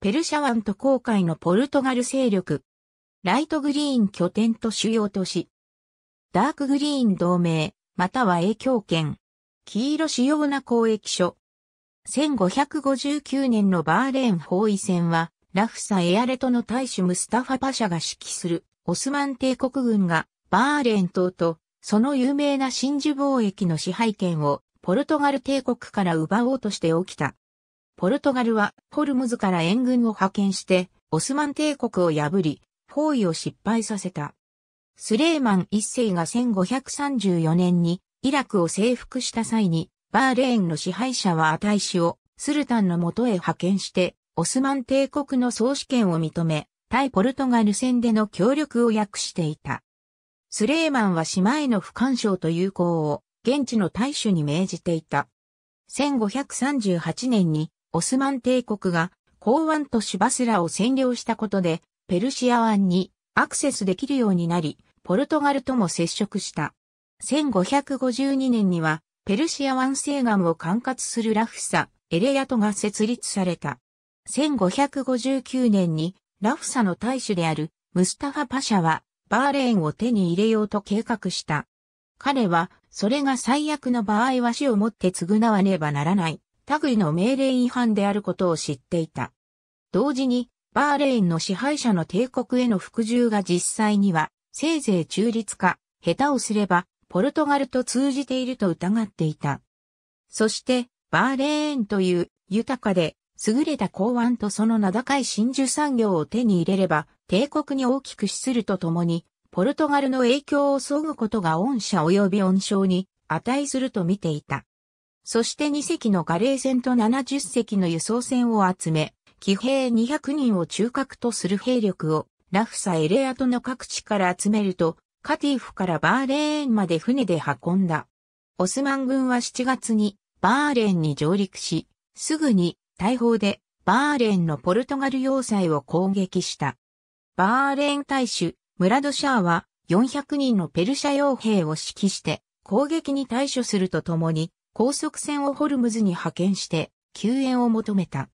ペルシャ湾と航海のポルトガル勢力。ライトグリーン拠点と主要都市。ダークグリーン同盟、または影響圏。黄色主要な交易所。1559年のバーレーン包囲戦は、ラフサ・エアレトの大使ムスタファパシャが指揮するオスマン帝国軍がバーレーン島とその有名な真珠貿易の支配権をポルトガル帝国から奪おうとして起きたポルトガルはホルムズから援軍を派遣して、オスマン帝国を破り、包囲を失敗させた。スレーマン一世が1534年にイラクを征服した際に、バーレーンの支配者は値しをスルタンの元へ派遣して、オスマン帝国の総主権を認め、対ポルトガル戦での協力を約していた。スレーマンは島への不干渉と友好を現地の大使に命じていた。1538年にオスマン帝国が、港湾とシュバスラを占領したことで、ペルシア湾にアクセスできるようになり、ポルトガルとも接触した。1552年には、ペルシア湾西岸を管轄するラフサ、エレヤトが設立された。1559年に、ラフサの大使であるムスタファパシャは、バーレーンを手に入れようと計画した。彼は、それが最悪の場合は死をもって償わねばならない。類の命令違反であることを知っていた。同時に、バーレーンの支配者の帝国への服従が実際には、せいぜい中立化、下手をすれば、ポルトガルと通じていると疑っていた。そして、バーレーンという豊かで優れた港湾とその名高い真珠産業を手に入れれば、帝国に大きく資するとともに、ポルトガルの影響を削ぐことが恩赦及び恩賞に値すると見ていた。そして2隻のガレー船と70隻の輸送船を集め、騎兵200人を中核とする兵力をラフサ・エレアトの各地から集めると、カティフからバーレーンまで船で運んだ。オスマン軍は7月にバーレーンに上陸し、すぐに大砲でバーレーンのポルトガル要塞を攻撃した。バーレーン大主、ムラドシャーは400人のペルシャ傭兵を指揮して攻撃に対処するとともに高速船をホルムズに派遣して、救援を求めた。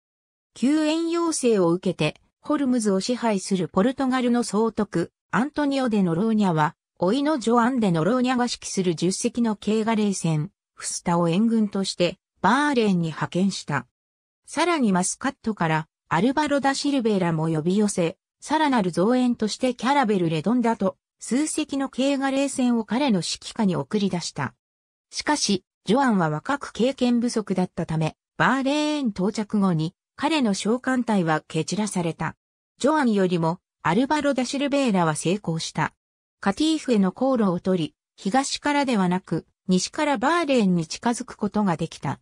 救援要請を受けて、ホルムズを支配するポルトガルの総督、アントニオ・デ・ノローニャは、老いのジョアン・デ・ノローニャが指揮する10隻の軽ガレー船、フスタを援軍として、バーレーンに派遣した。さらにマスカットから、アルバロ・ダ・シルベラも呼び寄せ、さらなる増援としてキャラベル・レドンダと、数隻の軽ガレー船を彼の指揮下に送り出した。しかし、ジョアンは若く経験不足だったため、バーレーン到着後に彼の召喚隊は蹴散らされた。ジョアンよりもアルバロ・ダ・シルベーラは成功した。カティーフへの航路を取り、東からではなく、西からバーレーンに近づくことができた。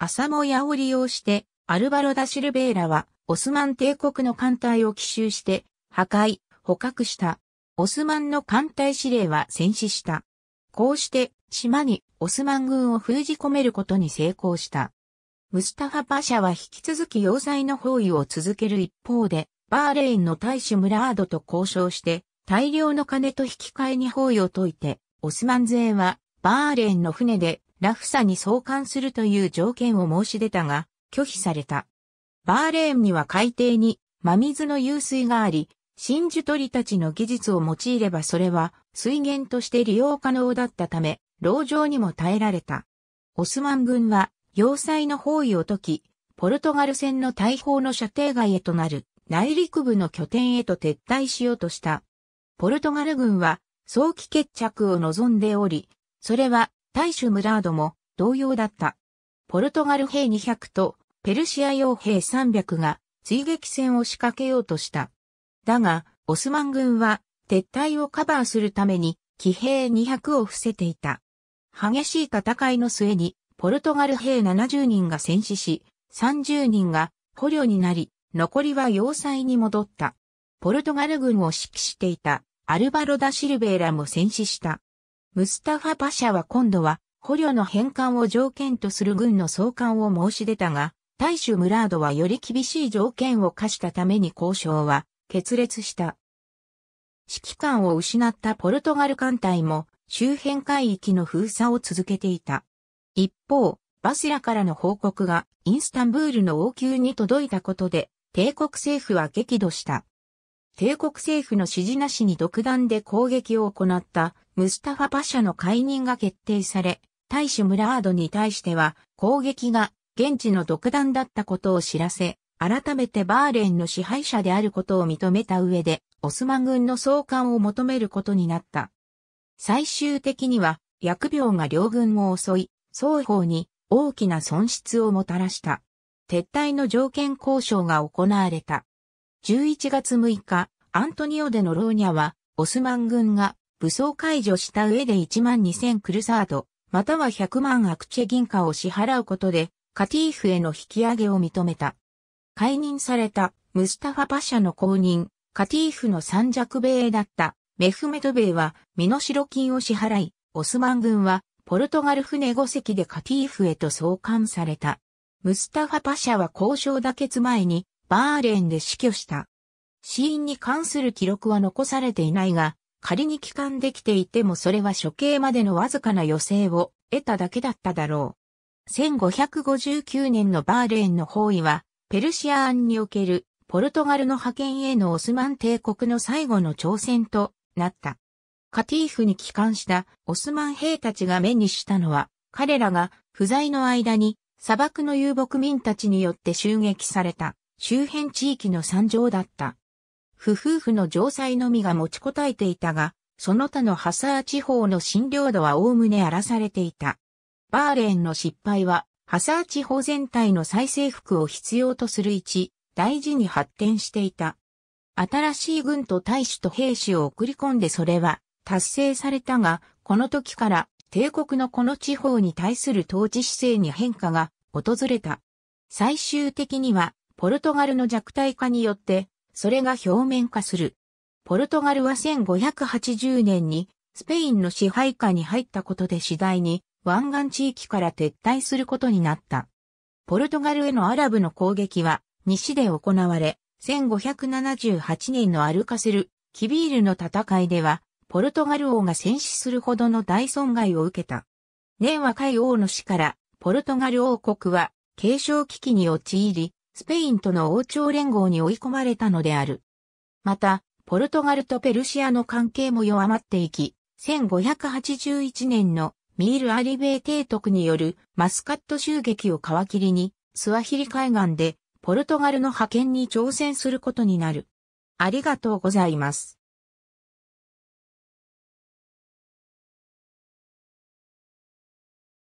朝もやを利用して、アルバロ・ダ・シルベーラは、オスマン帝国の艦隊を奇襲して、破壊、捕獲した。オスマンの艦隊司令は戦死した。こうして、島にオスマン軍を封じ込めることに成功した。ムスタファパシャは引き続き要塞の包囲を続ける一方で、バーレインの大使ムラードと交渉して、大量の金と引き換えに包囲を解いて、オスマン勢はバーレインの船でラフサに送還するという条件を申し出たが、拒否された。バーレーンには海底に真水の湧水があり、真珠鳥たちの技術を用いればそれは水源として利用可能だったため、牢状にも耐えられた。オスマン軍は、要塞の包囲を解き、ポルトガル戦の大砲の射程外へとなる内陸部の拠点へと撤退しようとした。ポルトガル軍は早期決着を望んでおり、それは大衆ムラードも同様だった。ポルトガル兵200とペルシア傭兵300が追撃戦を仕掛けようとした。だが、オスマン軍は撤退をカバーするために騎兵200を伏せていた。激しい戦いの末に、ポルトガル兵70人が戦死し、30人が捕虜になり、残りは要塞に戻った。ポルトガル軍を指揮していたアルバロ・ダ・シルベーラも戦死した。ムスタファ・パシャは今度は捕虜の返還を条件とする軍の送還を申し出たが、大衆ムラードはより厳しい条件を課したために交渉は決裂した。指揮官を失ったポルトガル艦隊も周辺海域の封鎖を続けていた。一方、バスラからの報告がインスタンブールの王宮に届いたことで、帝国政府は激怒した。帝国政府の指示なしに独断で攻撃を行ったムスタファパシャの解任が決定され、大使ムラードに対しては攻撃が現地の独断だったことを知らせ、改めてバーレンの支配者であることを認めた上で、オスマン軍の送還を求めることになった。最終的には、薬病が両軍を襲い、双方に大きな損失をもたらした。撤退の条件交渉が行われた。11月6日、アントニオ・デ・ノローニャは、オスマン軍が武装解除した上で1万2000クルサード、または100万アクチェ銀貨を支払うことで、カティーフへの引き上げを認めた。解任されたムスタファパシャの後任、カティーフの三弱米だったメフメトベイは身代金を支払い、オスマン軍はポルトガル船5隻でカティーフへと送還された。ムスタファパシャは交渉妥結前にバーレーンで死去した。死因に関する記録は残されていないが、仮に帰還できていてもそれは処刑までのわずかな余生を得ただけだっただろう。1559年のバーレーンの包囲は、ペルシア案におけるポルトガルの派遣へのオスマン帝国の最後の挑戦となった。カティーフに帰還したオスマン兵たちが目にしたのは、彼らが不在の間に砂漠の遊牧民たちによって襲撃された周辺地域の惨状だった。不夫婦の城塞のみが持ちこたえていたが、その他のハサー地方の診療度はおおむね荒らされていた。バーレーンの失敗は、ハサー地方全体の再征服を必要とする一、大事に発展していた。新しい軍と大使と兵士を送り込んでそれは達成されたが、この時から帝国のこの地方に対する統治姿勢に変化が訪れた。最終的にはポルトガルの弱体化によってそれが表面化する。ポルトガルは1580年にスペインの支配下に入ったことで次第に湾岸地域から撤退することになった。ポルトガルへのアラブの攻撃は西で行われ、1578年のアルカセル、キビールの戦いでは、ポルトガル王が戦死するほどの大損害を受けた。年若い王の死から、ポルトガル王国は、継承危機に陥り、スペインとの王朝連合に追い込まれたのである。また、ポルトガルとペルシアの関係も弱まっていき、1581年のミール・アリベー提督によるマスカット襲撃を皮切りに、スワヒリ海岸でポルトガルの派遣に挑戦することになる。ありがとうございます。